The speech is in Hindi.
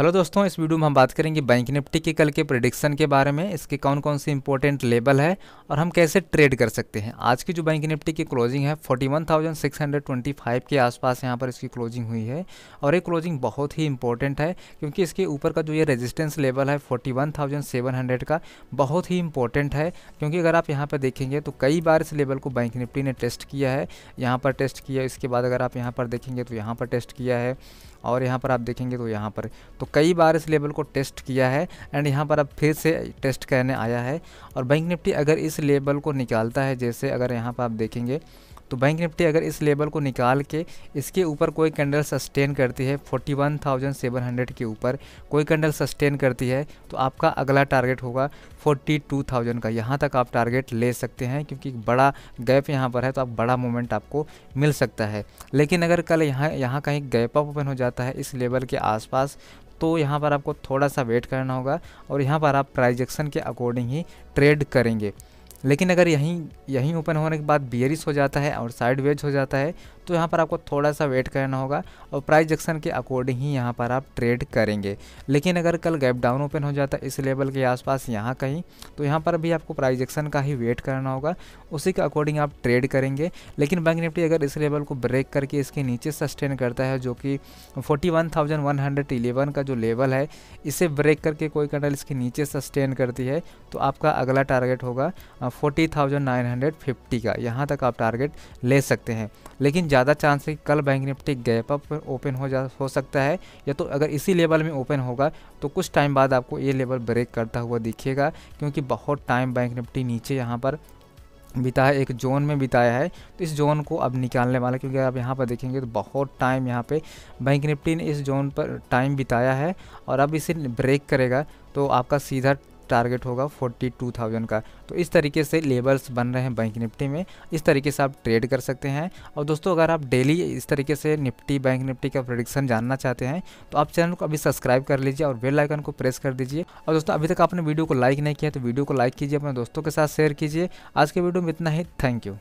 हेलो दोस्तों इस वीडियो में हम बात करेंगे बैंक निफ्टी के कल के प्रडिक्शन के बारे में इसके कौन कौन से इंपॉर्टेंट लेवल है और हम कैसे ट्रेड कर सकते हैं आज की जो बैंक निफ्टी की क्लोजिंग है 41,625 के आसपास यहाँ पर इसकी क्लोजिंग हुई है और ये क्लोजिंग बहुत ही इंपॉर्टेंट है क्योंकि इसके ऊपर का जो ये रजिस्टेंस लेवल है फोर्टी का बहुत ही इंपॉर्टेंट है क्योंकि अगर आप यहाँ पर देखेंगे तो कई बार इस लेवल को बैंक निफ्टी ने टेस्ट किया है यहाँ पर टेस्ट किया इसके बाद अगर आप यहाँ पर देखेंगे तो यहाँ पर टेस्ट किया है और यहाँ पर आप देखेंगे तो यहाँ पर तो कई बार इस लेवल को टेस्ट किया है एंड यहाँ पर अब फिर से टेस्ट करने आया है और बैंक निफ्टी अगर इस लेवल को निकालता है जैसे अगर यहाँ पर आप देखेंगे तो बैंक निफ्टी अगर इस लेवल को निकाल के इसके ऊपर कोई कैंडल सस्टेन करती है 41,700 के ऊपर कोई कैंडल सस्टेन करती है तो आपका अगला टारगेट होगा 42,000 का यहाँ तक आप टारगेट ले सकते हैं क्योंकि बड़ा गैप यहाँ पर है तो आप बड़ा मोमेंट आपको मिल सकता है लेकिन अगर कल यहाँ यहाँ कहीं गैप अप ओपन हो जाता है इस लेवल के आसपास तो यहाँ पर आपको थोड़ा सा वेट करना होगा और यहाँ पर आप प्राइजेक्शन के अकॉर्डिंग ही ट्रेड करेंगे लेकिन अगर यहीं यहीं ओपन होने के बाद बियरिस हो जाता है और साइड वेज हो जाता है तो यहाँ पर आपको थोड़ा सा वेट करना होगा और प्राइस जंक्शन के अकॉर्डिंग ही यहाँ पर आप ट्रेड करेंगे लेकिन अगर कल गैप डाउन ओपन हो जाता है इस लेवल के आसपास यहाँ कहीं तो यहाँ पर भी आपको प्राइस जंक्शन का ही वेट करना होगा उसी के अकॉर्डिंग आप ट्रेड करेंगे लेकिन बैंक निफ्टी अगर इस लेवल को ब्रेक करके इसके नीचे सस्टेन करता है जो कि फोर्टी का जो लेवल है इसे ब्रेक करके कोई कंडल इसके नीचे सस्टेन करती है तो आपका अगला टारगेट होगा forty thousand nine hundred fifty का यहाँ तक आप टारगेट ले सकते हैं लेकिन ज़्यादा चांस है कि कल bank Nifty gap up open हो जा हो सकता है या तो अगर इसी लेवल में ओपन होगा तो कुछ टाइम बाद आपको ये लेवल ब्रेक करता हुआ दिखेगा क्योंकि बहुत टाइम बैंक निफ्टी नीचे यहाँ पर बिता है एक जोन में बिताया है तो इस जोन को अब निकालने वाला क्योंकि आप यहाँ पर देखेंगे तो बहुत टाइम यहाँ पे बैंक निफ्टी ने इस जोन पर टाइम बिताया है और अब इसे ब्रेक करेगा तो आपका सीधा टारगेट होगा 42,000 का तो इस तरीके से लेबल्स बन रहे हैं बैंक निफ्टी में इस तरीके से आप ट्रेड कर सकते हैं और दोस्तों अगर आप डेली इस तरीके से निफ्टी बैंक निफ्टी का प्रोडिक्शन जानना चाहते हैं तो आप चैनल को अभी सब्सक्राइब कर लीजिए और बेल आइकन को प्रेस कर दीजिए और दोस्तों अभी तक आपने वीडियो को लाइक नहीं किया तो वीडियो को लाइक कीजिए अपने दोस्तों के साथ शेयर कीजिए आज के वीडियो में इतना ही थैंक यू